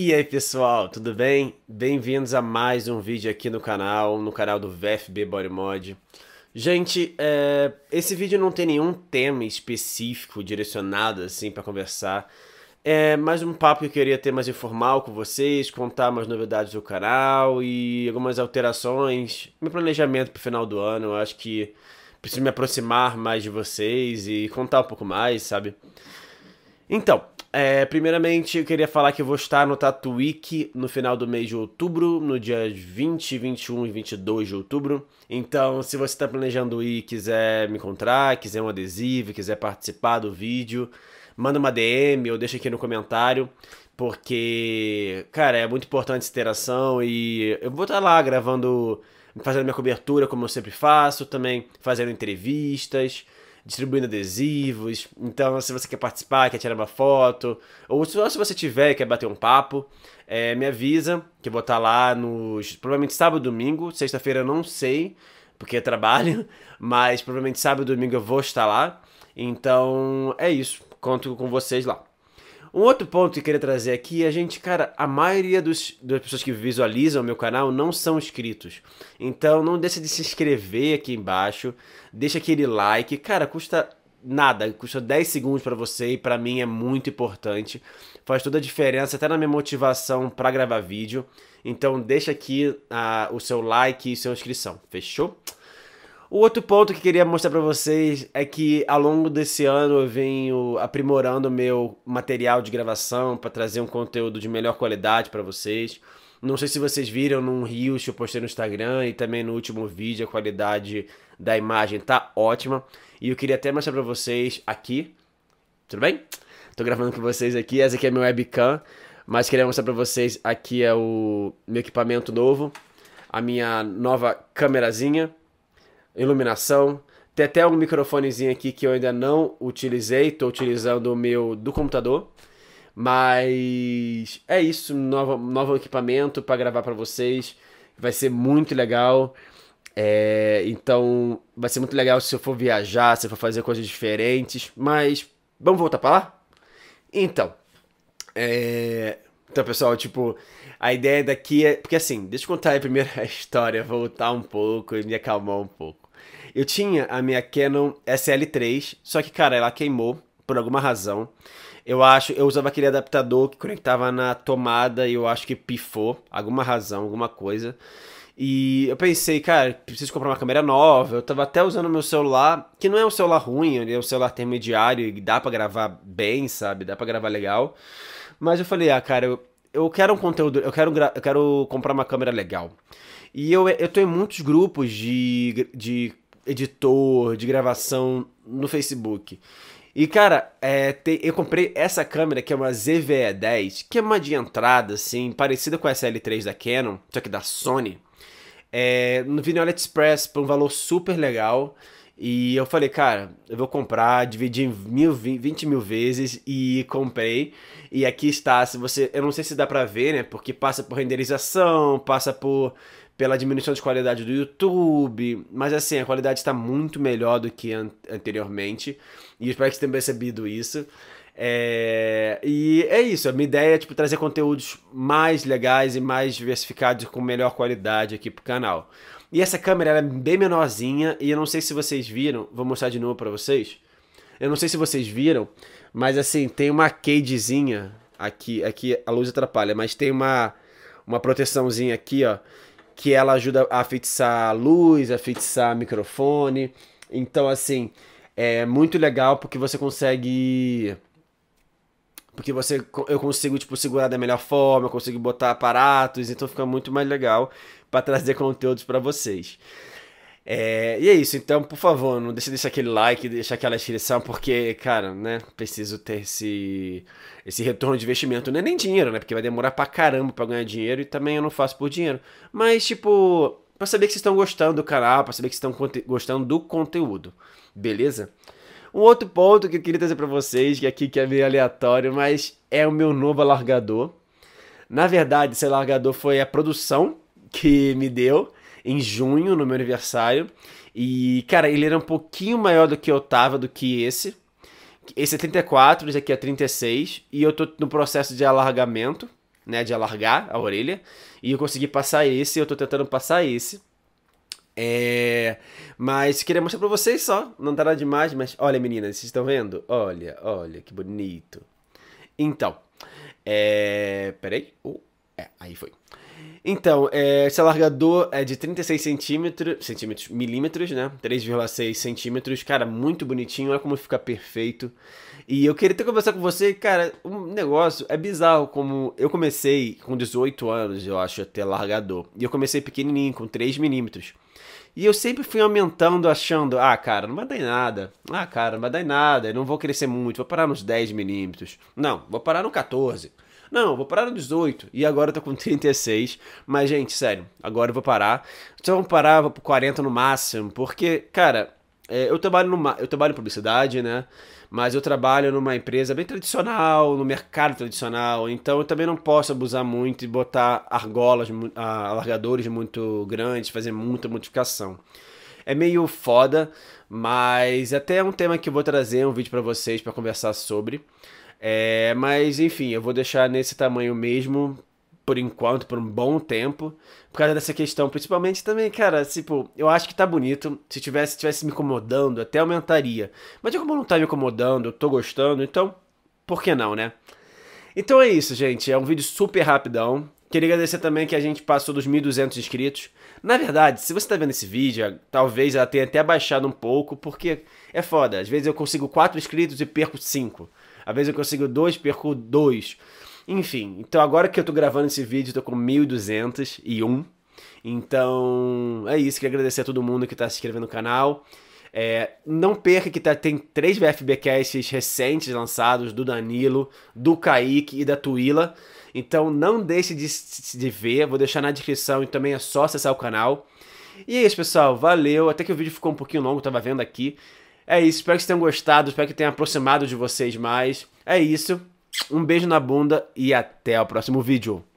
E aí pessoal, tudo bem? Bem-vindos a mais um vídeo aqui no canal, no canal do VFB Body Mod. Gente, é... esse vídeo não tem nenhum tema específico direcionado assim para conversar. É mais um papo que eu queria ter mais informal com vocês, contar mais novidades do canal e algumas alterações, meu planejamento pro final do ano. Eu acho que preciso me aproximar mais de vocês e contar um pouco mais, sabe? Então, é, primeiramente, eu queria falar que eu vou estar no Week no final do mês de outubro, no dia 20, 21 e 22 de outubro. Então, se você está planejando ir, quiser me encontrar, quiser um adesivo, quiser participar do vídeo, manda uma DM ou deixa aqui no comentário, porque, cara, é muito importante essa interação e eu vou estar lá gravando, fazendo minha cobertura como eu sempre faço, também fazendo entrevistas distribuindo adesivos. Então, se você quer participar, quer tirar uma foto, ou se você tiver quer bater um papo, é, me avisa que eu vou estar lá nos. Provavelmente sábado domingo. Sexta-feira eu não sei, porque eu trabalho, mas provavelmente sábado domingo eu vou estar lá. Então é isso. Conto com vocês lá. Um outro ponto que eu queria trazer aqui é, a gente, cara, a maioria dos, das pessoas que visualizam o meu canal não são inscritos. Então não deixa de se inscrever aqui embaixo, deixa aquele like. Cara, custa nada, custa 10 segundos para você e para mim é muito importante. Faz toda a diferença até na minha motivação para gravar vídeo. Então deixa aqui uh, o seu like e sua inscrição, fechou? O outro ponto que queria mostrar para vocês é que ao longo desse ano eu venho aprimorando meu material de gravação para trazer um conteúdo de melhor qualidade para vocês. Não sei se vocês viram num rio que eu postei no Instagram e também no último vídeo a qualidade da imagem tá ótima. E eu queria até mostrar para vocês aqui. Tudo bem? Tô gravando com vocês aqui, essa aqui é meu webcam, mas queria mostrar para vocês aqui é o meu equipamento novo, a minha nova câmerazinha iluminação. Tem até um microfonezinho aqui que eu ainda não utilizei, estou utilizando o meu do computador. Mas é isso, novo, novo equipamento para gravar para vocês. Vai ser muito legal. É, então vai ser muito legal se eu for viajar, se eu for fazer coisas diferentes. Mas vamos voltar para lá? Então, é, então, pessoal, tipo, a ideia daqui é. Porque assim, deixa eu contar a primeira história, voltar um pouco e me acalmar um pouco. Eu tinha a minha Canon SL3, só que, cara, ela queimou por alguma razão. Eu acho, eu usava aquele adaptador que conectava na tomada e eu acho que pifou, alguma razão, alguma coisa. E eu pensei, cara, preciso comprar uma câmera nova. Eu tava até usando meu celular, que não é um celular ruim, é um celular intermediário e dá para gravar bem, sabe? Dá para gravar legal. Mas eu falei, ah, cara, eu, eu quero um conteúdo, eu quero, eu quero comprar uma câmera legal. E eu, eu tô em muitos grupos de, de editor, de gravação no Facebook. E, cara, é, te, eu comprei essa câmera, que é uma ZVE10, que é uma de entrada, assim, parecida com a SL3 da Canon, só que da Sony. É, no Vimeo Express por um valor super legal. E eu falei, cara, eu vou comprar, dividi em mil, 20 mil vezes e comprei. E aqui está, se você. Eu não sei se dá pra ver, né? Porque passa por renderização, passa por pela diminuição de qualidade do YouTube, mas assim, a qualidade está muito melhor do que an anteriormente, e eu espero que você tenham percebido isso. É, e é isso, a minha ideia é tipo, trazer conteúdos mais legais e mais diversificados com melhor qualidade aqui pro canal. E essa câmera é bem menorzinha e eu não sei se vocês viram, vou mostrar de novo para vocês. Eu não sei se vocês viram, mas assim, tem uma cagezinha aqui, aqui a luz atrapalha, mas tem uma uma proteçãozinha aqui, ó, que ela ajuda a fixar luz, a fixar microfone. Então assim, é muito legal porque você consegue porque você, eu consigo, tipo, segurar da melhor forma, eu consigo botar aparatos, então fica muito mais legal para trazer conteúdos para vocês. É, e é isso, então, por favor, não deixe de deixar aquele like, deixar aquela inscrição, porque, cara, né, preciso ter esse, esse retorno de investimento. Não é nem dinheiro, né, porque vai demorar pra caramba para ganhar dinheiro e também eu não faço por dinheiro. Mas, tipo, para saber que vocês estão gostando do canal, para saber que vocês estão gostando do conteúdo, beleza? Um outro ponto que eu queria trazer para vocês, que aqui que é meio aleatório, mas é o meu novo alargador. Na verdade, esse alargador foi a produção que me deu em junho, no meu aniversário. E, cara, ele era um pouquinho maior do que eu tava, do que esse. Esse é 34, esse aqui é 36. E eu tô no processo de alargamento, né? De alargar a orelha. E eu consegui passar esse, eu tô tentando passar esse. É. Mas queria mostrar pra vocês só. Não tá nada demais, mas olha, meninas, vocês estão vendo? Olha, olha, que bonito. Então. É. Peraí. Oh, é, aí foi. Então, é, esse alargador é de 36 centímetros, centímetros, milímetros, né? 3,6 centímetros. Cara, muito bonitinho, olha como fica perfeito. E eu queria ter conversar com você, cara, um negócio é bizarro, como eu comecei com 18 anos, eu acho, até largador. E eu comecei pequenininho, com 3 milímetros. E eu sempre fui aumentando, achando, ah, cara, não vai dar em nada. Ah, cara, não vai dar em nada. Eu não vou crescer muito, vou parar nos 10 milímetros. Não, vou parar no 14. Não, vou parar no 18. E agora eu tô com 36. Mas, gente, sério, agora eu vou parar. Só então, vou parar, vou pro 40 no máximo. Porque, cara, é, eu trabalho numa, eu trabalho em publicidade, né? Mas eu trabalho numa empresa bem tradicional, no mercado tradicional, então eu também não posso abusar muito e botar argolas, alargadores muito grandes, fazer muita modificação. É meio foda, mas até é um tema que eu vou trazer um vídeo para vocês para conversar sobre. É, mas enfim, eu vou deixar nesse tamanho mesmo por enquanto, por um bom tempo, por causa dessa questão. Principalmente também, cara, tipo, eu acho que tá bonito. Se tivesse, tivesse me incomodando, até aumentaria. Mas como não tá me incomodando, eu tô gostando, então, por que não, né? Então é isso, gente. É um vídeo super rapidão. Queria agradecer também que a gente passou dos 1.200 inscritos. Na verdade, se você tá vendo esse vídeo, talvez ela tenha até baixado um pouco, porque é foda. Às vezes eu consigo 4 inscritos e perco 5. Às vezes eu consigo 2, perco 2. Enfim, então agora que eu tô gravando esse vídeo, tô com 1201. Então é isso, queria agradecer a todo mundo que tá se inscrevendo no canal. É, não perca que tá, tem três VFBcasts recentes lançados do Danilo, do Kaique e da Tuila. Então não deixe de, de ver, vou deixar na descrição e também é só acessar o canal. E é isso, pessoal. Valeu. Até que o vídeo ficou um pouquinho longo, tava vendo aqui. É isso. Espero que vocês tenham gostado. Espero que tenha aproximado de vocês mais. É isso. Um beijo na bunda e até o próximo vídeo.